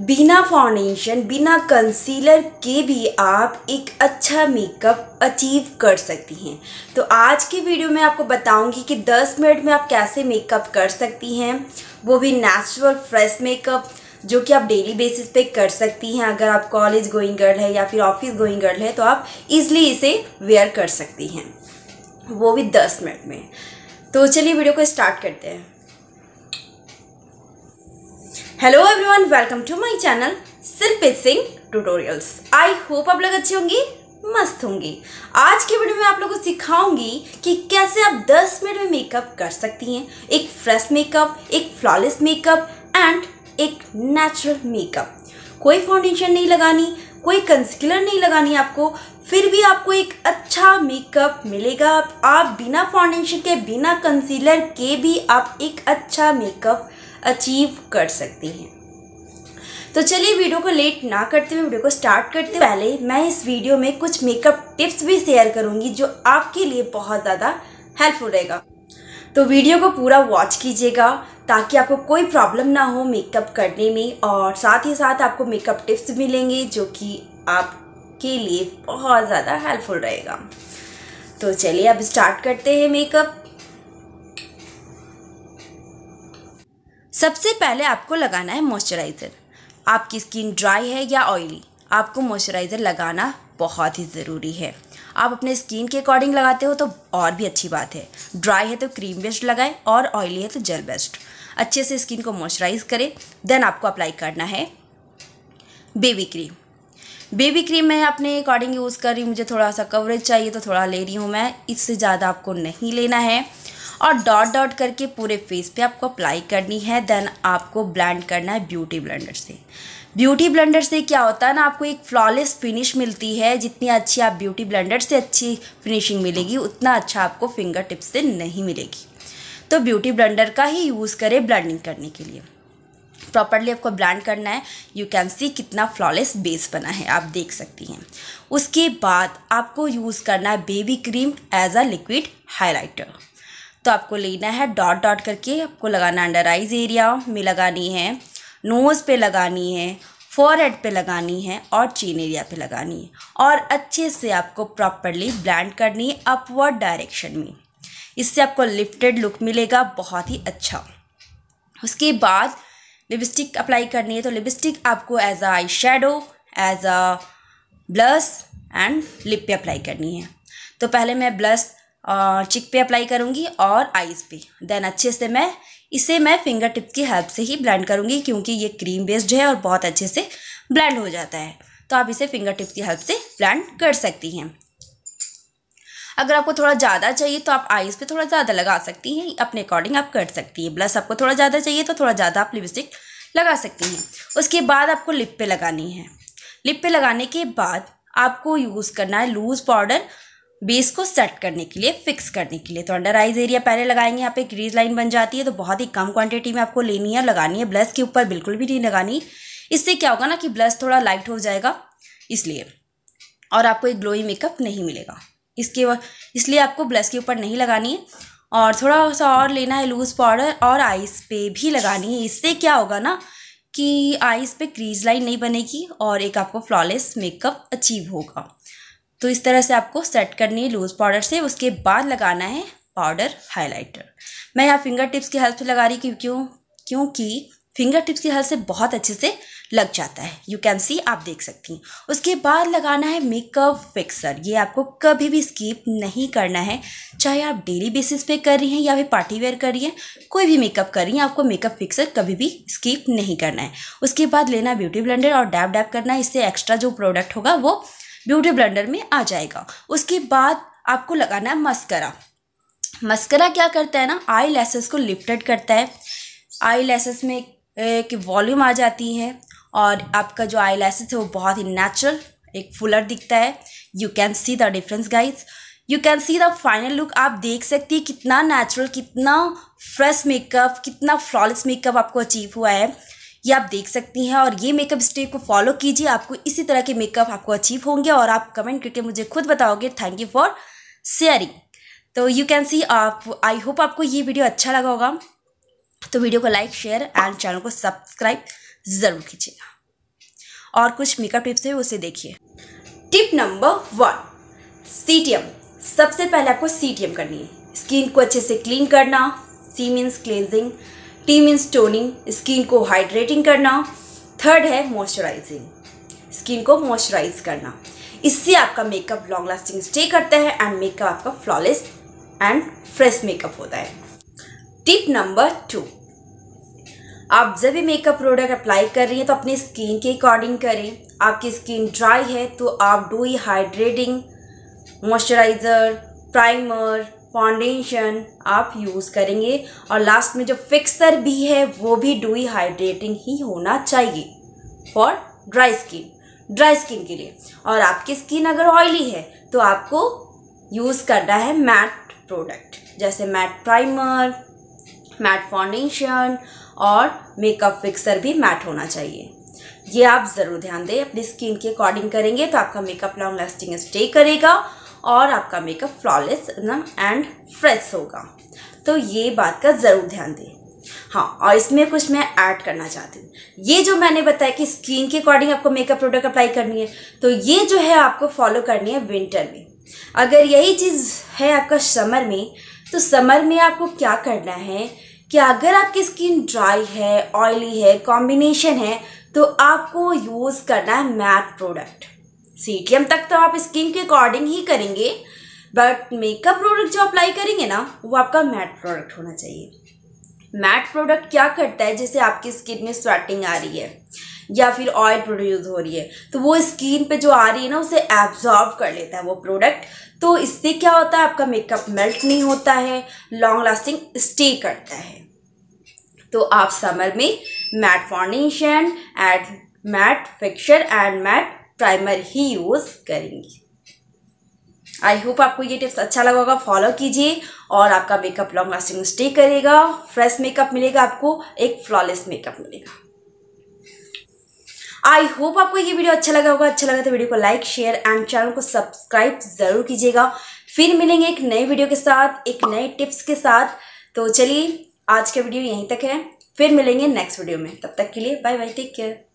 बिना फाउंडेशन बिना कंसीलर के भी आप एक अच्छा मेकअप अचीव कर सकती हैं तो आज की वीडियो में आपको बताऊंगी कि 10 मिनट में आप कैसे मेकअप कर सकती हैं वो भी नेचुरल फ्रेश मेकअप जो कि आप डेली बेसिस पे कर सकती हैं अगर आप कॉलेज गोइंग गर्ल है या फिर ऑफिस गोइंग गर्ल है तो आप इजली इसे वेयर कर सकती हैं वो भी दस मिनट में तो चलिए वीडियो को स्टार्ट करते हैं hello everyone welcome to my channel सिर्फ सिंह ट्यूटोरियल्स आई होप आप लोग अच्छे होंगे मस्त होंगी आज के वीडियो में आप लोगों को सिखाऊंगी कि कैसे आप 10 मिनट में मेकअप कर सकती हैं एक फ्रेश मेकअप एक फ्लॉलेस मेकअप एंड एक नेचुरल मेकअप कोई फाउंडेशन नहीं लगानी कोई कंसीलर नहीं लगानी आपको फिर भी आपको एक अच्छा मेकअप मिलेगा आप बिना फाउंडेशन के बिना कंसीलर के भी आप एक अच्छा मेकअप अचीव कर सकती हैं तो चलिए वीडियो को लेट ना करते हुए वीडियो को स्टार्ट करते पहले मैं इस वीडियो में कुछ मेकअप टिप्स भी शेयर करूंगी जो आपके लिए बहुत ज़्यादा हेल्पफुल रहेगा तो वीडियो को पूरा वॉच कीजिएगा ताकि आपको कोई प्रॉब्लम ना हो मेकअप करने में और साथ ही साथ आपको मेकअप टिप्स मिलेंगे जो कि आपके लिए बहुत ज़्यादा हेल्पफुल रहेगा तो चलिए अब स्टार्ट करते हैं मेकअप सबसे पहले आपको लगाना है मॉइस्चराइज़र आपकी स्किन ड्राई है या ऑयली आपको मॉइस्चराइज़र लगाना बहुत ही ज़रूरी है आप अपने स्किन के अकॉर्डिंग लगाते हो तो और भी अच्छी बात है ड्राई है तो क्रीम बेस्ट लगाएं और ऑयली है तो जेल बेस्ट अच्छे से स्किन को मॉइस्चराइज करें देन आपको अप्लाई करना है बेबी क्रीम बेबी क्रीम मैं अपने अकॉर्डिंग यूज़ कर रही हूँ मुझे थोड़ा सा कवरेज चाहिए तो थोड़ा ले रही हूँ मैं इससे ज़्यादा आपको नहीं लेना है और डॉट डॉट करके पूरे फेस पे आपको अप्लाई करनी है देन आपको ब्लेंड करना है ब्यूटी ब्लेंडर से ब्यूटी ब्लेंडर से क्या होता है ना आपको एक फ्लॉलेस फिनिश मिलती है जितनी अच्छी आप ब्यूटी ब्लेंडर से अच्छी फिनिशिंग मिलेगी उतना अच्छा आपको फिंगर टिप से नहीं मिलेगी तो ब्यूटी ब्लेंडर का ही यूज़ करें ब्लेंडिंग करने के लिए प्रॉपरली आपको ब्लेंड करना है यू कैन सी कितना फ्लॉलेस बेस बना है आप देख सकती हैं उसके बाद आपको यूज़ करना है baby cream as a liquid highlighter तो आपको लेना है डॉट डॉट करके आपको लगाना अंडर आइज एरिया में लगानी है नोज़ पे लगानी है फोर हेड पर लगानी है और चीन एरिया पे लगानी है और अच्छे से आपको प्रॉपरली ब्लैंड करनी है अपवर्ड डायरेक्शन में इससे आपको लिफ्टेड लुक मिलेगा बहुत ही अच्छा उसके बाद लिपस्टिक अप्लाई करनी है तो लिपस्टिक आपको as a eye shadow as a blush and lip पे अप्लाई करनी है तो पहले मैं ब्लस चिक पे अप्लाई करूँगी और आइज़ पे देन अच्छे से मैं इसे मैं फिंगर टिप की हेल्प से ही ब्लेंड करूँगी क्योंकि ये क्रीम बेस्ड है और बहुत अच्छे से ब्लेंड हो जाता है तो आप इसे फिंगर टिप की हेल्प से ब्लेंड कर सकती हैं अगर आपको थोड़ा ज़्यादा चाहिए तो आप आइज़ पे थोड़ा ज़्यादा लगा सकती हैं अपने अकॉर्डिंग आप कर सकती हैं प्लस आपको थोड़ा ज़्यादा चाहिए तो थोड़ा ज़्यादा आप लिपस्टिक लगा सकती हैं उसके बाद आपको लिप पे लगानी है लिप पे लगाने के बाद आपको यूज़ करना है लूज़ पाउडर बेस को सेट करने के लिए फिक्स करने के लिए तो अंडर आइज एरिया पहले लगाएंगे यहाँ पे ग्रीज लाइन बन जाती है तो बहुत ही कम क्वांटिटी में आपको लेनी है लगानी है ब्लस के ऊपर बिल्कुल भी नहीं लगानी इससे क्या होगा ना कि ब्लस थोड़ा लाइट हो जाएगा इसलिए और आपको एक ग्लोई मेकअप नहीं मिलेगा इसके इसलिए आपको ब्लस के ऊपर नहीं लगानी है और थोड़ा सा और लेना है लूज़ पाउडर और आइस पे भी लगानी है इससे क्या होगा ना कि आइस पे क्रीज लाइन नहीं बनेगी और एक आपको फ्लॉलेस मेकअप अचीव होगा तो इस तरह से आपको सेट करनी है लूज़ पाउडर से उसके बाद लगाना है पाउडर हाइलाइटर मैं यहाँ फिंगर टिप्स की हेल्प से लगा रही क्यों क्यों क्योंकि फिंगर टिप्स की हेल्प से बहुत अच्छे से लग जाता है यू कैन सी आप देख सकती हैं उसके बाद लगाना है मेकअप फिक्सर ये आपको कभी भी स्किप नहीं करना है चाहे आप डेली बेसिस पे कर रही हैं या फिर पार्टी वेयर कर रही हैं कोई भी मेकअप कर रही हैं आपको मेकअप फिक्सर कभी भी स्किप नहीं करना है उसके बाद लेना ब्यूटी ब्लेंडर और डैब डैब करना है इससे एक्स्ट्रा जो प्रोडक्ट होगा वो ब्यूटी ब्लेंडर में आ जाएगा उसके बाद आपको लगाना है मस्करा मस्करा क्या करता है ना आई लेसेस को लिफ्टेड करता है आई लेसेस में एक वॉल्यूम आ जाती है और आपका जो आई लेसेस है वो बहुत ही नेचुरल एक फुलर दिखता है you can see the difference guys you can see the final look आप देख सकती है कितना नेचुरल कितना फ्रेश मेकअप कितना फ्लॉलेस मेकअप आपको अचीव हुआ है ये आप देख सकती हैं और ये मेकअप स्टेप को फॉलो कीजिए आपको इसी तरह के मेकअप आपको अचीव होंगे और आप कमेंट करके मुझे खुद बताओगे थैंक यू फॉर शेयरिंग तो यू कैन सी आप आई होप आपको ये वीडियो अच्छा लगा होगा तो वीडियो को लाइक शेयर एंड चैनल को सब्सक्राइब ज़रूर कीजिएगा और कुछ मेकअप टिप्स है उसे देखिए टिप नंबर वन सी सबसे पहले आपको सी करनी है स्किन को अच्छे से क्लीन करना C means cleansing team in toning skin को हाइड्रेटिंग करना थर्ड है मॉइस्चराइजिंग स्किन को मॉइस्चराइज करना इससे आपका मेकअप लॉन्ग लास्टिंग स्टे करता है एंड मेकअप आपका फ्लॉलेस एंड फ्रेश मेकअप होता है टिप नंबर टू आप जब भी मेकअप प्रोडक्ट अप्लाई कर रही हैं तो अपने स्किन के अकॉर्डिंग करें आपकी स्किन ड्राई है तो आप do hydrating moisturiser primer foundation आप यूज़ करेंगे और लास्ट में जो फिक्सर भी है वो भी हाइड्रेटिंग ही होना चाहिए for dry skin dry skin के लिए और आपकी स्किन अगर ऑयली है तो आपको यूज़ करना है मैट प्रोडक्ट जैसे मैट प्राइमर मैट फाउंडेशन और मेकअप फिक्सर भी मैट होना चाहिए ये आप ज़रूर ध्यान दें अपनी स्किन के अकॉर्डिंग करेंगे तो आपका मेकअप लॉन्ग लास्टिंग स्टे करेगा और आपका मेकअप फ्लॉलेस एकदम एंड फ्रेश होगा तो ये बात का ज़रूर ध्यान दें हाँ और इसमें कुछ मैं ऐड करना चाहती हूँ ये जो मैंने बताया कि स्किन के अकॉर्डिंग आपको मेकअप प्रोडक्ट अप्लाई करनी है तो ये जो है आपको फॉलो करनी है विंटर में अगर यही चीज़ है आपका समर में तो समर में आपको क्या करना है कि अगर आपकी स्किन ड्राई है ऑयली है कॉम्बिनेशन है तो आपको यूज़ करना है matte product C T M तक तो आप स्किन के अकॉर्डिंग ही करेंगे बट मेकअप प्रोडक्ट जो अप्लाई करेंगे ना वो आपका मैट प्रोडक्ट होना चाहिए मैट प्रोडक्ट क्या करता है जैसे आपकी स्किन में स्वेटिंग आ रही है या फिर ऑयल प्रोड्यूस हो रही है तो वो स्किन पे जो आ रही है ना उसे एब्जॉर्व कर लेता है वो प्रोडक्ट तो इससे क्या होता है आपका मेकअप मेल्ट नहीं होता है लॉन्ग लास्टिंग स्टे करता है तो आप समर में matte foundation and matte fixer and matte primer ही यूज़ करेंगी आई होप आपको ये टिप्स अच्छा लगा होगा फॉलो कीजिए और आपका मेकअप लॉन्ग लास्टिंग स्टे करेगा फ्रेश मेकअप मिलेगा आपको एक फ्लॉलेस मेकअप मिलेगा आई होप आपको ये वीडियो अच्छा लगा होगा अच्छा लगा तो वीडियो को लाइक शेयर एंड चैनल को सब्सक्राइब ज़रूर कीजिएगा फिर मिलेंगे एक नए वीडियो के साथ एक नए टिप्स के साथ तो चलिए आज का वीडियो यहीं तक है फिर मिलेंगे नेक्स्ट वीडियो में तब तक के लिए बाय बाय टेक केयर